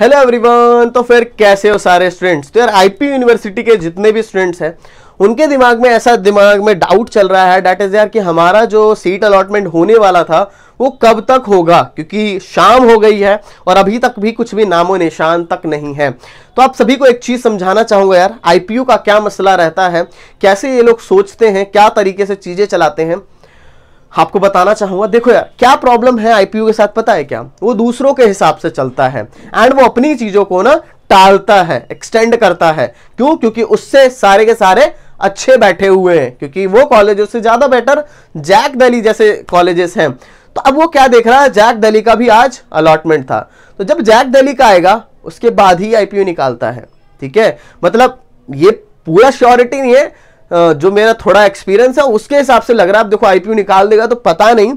hello everyone तो फिर कैसे हो सारे स्टूडेंट्स तो यार आईपी यूनिवर्सिटी के जितने भी स्टूडेंट्स हैं उनके दिमाग में ऐसा दिमाग में डाउट चल रहा है डैट इज़ यार कि हमारा जो सीट अलॉटमेंट होने वाला था वो कब तक होगा क्योंकि शाम हो गई है और अभी तक भी कुछ भी नामो निशान तक नहीं है तो आप सभी को एक चीज़ समझाना चाहूँगा यार आईपीयू का क्या मसला रहता है कैसे ये लोग सोचते हैं क्या तरीके से चीज़ें चलाते हैं आपको बताना चाहूंगा देखो यार क्या प्रॉब्लम है आईपीओ के साथ पता है क्या वो दूसरों के हिसाब से चलता है एंड वो अपनी चीजों को ना टालता है एक्सटेंड करता है क्यों क्योंकि उससे सारे के सारे अच्छे बैठे हुए हैं क्योंकि वो कॉलेज से ज्यादा बेटर जैक दली जैसे कॉलेजेस हैं तो अब वो क्या देख रहा है जैक दली का भी आज अलॉटमेंट था तो जब जैक दली का आएगा उसके बाद ही आईपीयू निकालता है ठीक है मतलब ये पूरा श्योरिटी नहीं है जो मेरा थोड़ा एक्सपीरियंस है उसके हिसाब से लग रहा है आप देखो आईपीओ निकाल देगा तो पता नहीं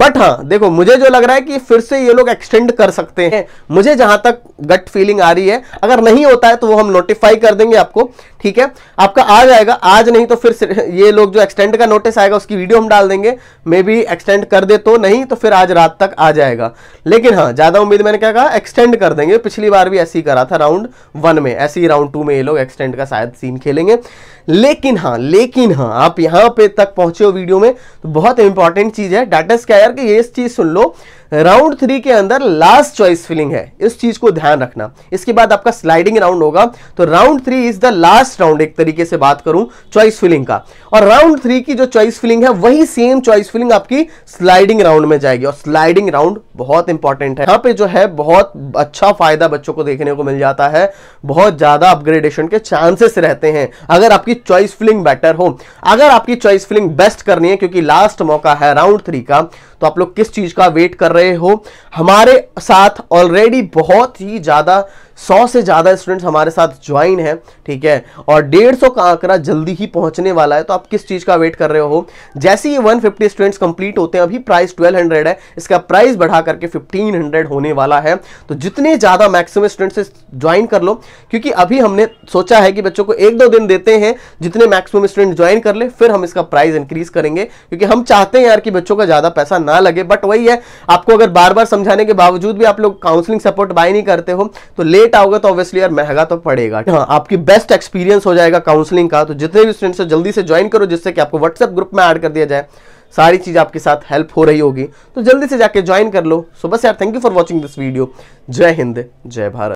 बट हाँ देखो मुझे जो लग रहा है कि फिर से ये लोग एक्सटेंड कर सकते हैं मुझे जहां तक गट फीलिंग आ रही है अगर नहीं होता है तो वो हम नोटिफाई कर देंगे आपको ठीक है आपका आ जाएगा आज नहीं तो फिर ये लोग जो एक्सटेंड का नोटिस आएगा उसकी वीडियो हम डाल देंगे मे बी एक्सटेंड कर दे तो नहीं तो फिर आज रात तक आ जाएगा लेकिन हाँ ज्यादा उम्मीद मैंने क्या कहा एक्सटेंड कर देंगे पिछली बार भी ऐसे ही करा था राउंड वन में ऐसे ही राउंड टू में ये लोग एक्सटेंड का शायद सीन खेलेंगे लेकिन हाँ लेकिन हाँ आप यहां पर तक पहुंचे हो वीडियो में तो बहुत इंपॉर्टेंट चीज है डाटा क्या यार कि ये इस चीज सुन लो राउंड थ्री के अंदर लास्ट चॉइस फिलिंग है इस चीज को ध्यान रखना इसके बाद आपका स्लाइडिंग राउंड होगा तो round three is the last round एक तरीके से बात करूं चॉइस फिलिंग का और राउंड थ्री की जो चॉइस फिलिंग है वही सेम चॉइस फिलिंग आपकी स्लाइडिंग राउंड में जाएगी और स्लाइडिंग राउंड बहुत इंपॉर्टेंट है यहां पर जो है बहुत अच्छा फायदा बच्चों को देखने को मिल जाता है बहुत ज्यादा अपग्रेडेशन के चांसेस रहते हैं अगर आपकी चॉइस फिलिंग बेटर हो अगर आपकी चॉइस फिलिंग बेस्ट करनी है क्योंकि लास्ट मौका है राउंड थ्री का तो आप लोग किस चीज़ का वेट कर रहे हो हमारे साथ ऑलरेडी बहुत ही ज़्यादा सौ से ज़्यादा स्टूडेंट्स हमारे साथ ज्वाइन है ठीक है और डेढ़ सौ का आंकड़ा जल्दी ही पहुंचने वाला है तो आप किस चीज़ का वेट कर रहे हो जैसे ही 150 स्टूडेंट्स कंप्लीट होते हैं अभी प्राइस 1200 है इसका प्राइस बढ़ा करके 1500 होने वाला है तो जितने ज़्यादा मैक्सिमम स्टूडेंट्स ज्वाइन कर लो क्योंकि अभी हमने सोचा है कि बच्चों को एक दो दिन देते हैं जितने मैक्सिमम स्टूडेंट ज्वाइन कर ले फिर हम इसका प्राइस इंक्रीज करेंगे क्योंकि हम चाहते हैं यार कि बच्चों का ज़्यादा पैसा ना लगे बट वही है आपको अगर बार बार समझाने के बावजूद भी आप लोग काउंसलिंग सपोर्ट बाय नहीं करते हो तो ले लेट आओगे तो ऑब्वियसली यार महंगा तो पड़ेगा हाँ आपकी बेस्ट एक्सपीरियंस हो जाएगा काउंसलिंग का तो जितने भी स्टूडेंट्स जल्दी से ज्वाइन करो जिससे कि आपको व्हाट्सएप ग्रुप में ऐड कर दिया जाए सारी चीज़ आपके साथ हेल्प हो रही होगी तो जल्दी से जाके ज्वाइन कर लो सो बस यार thank you for watching this video जय हिंद जय भारत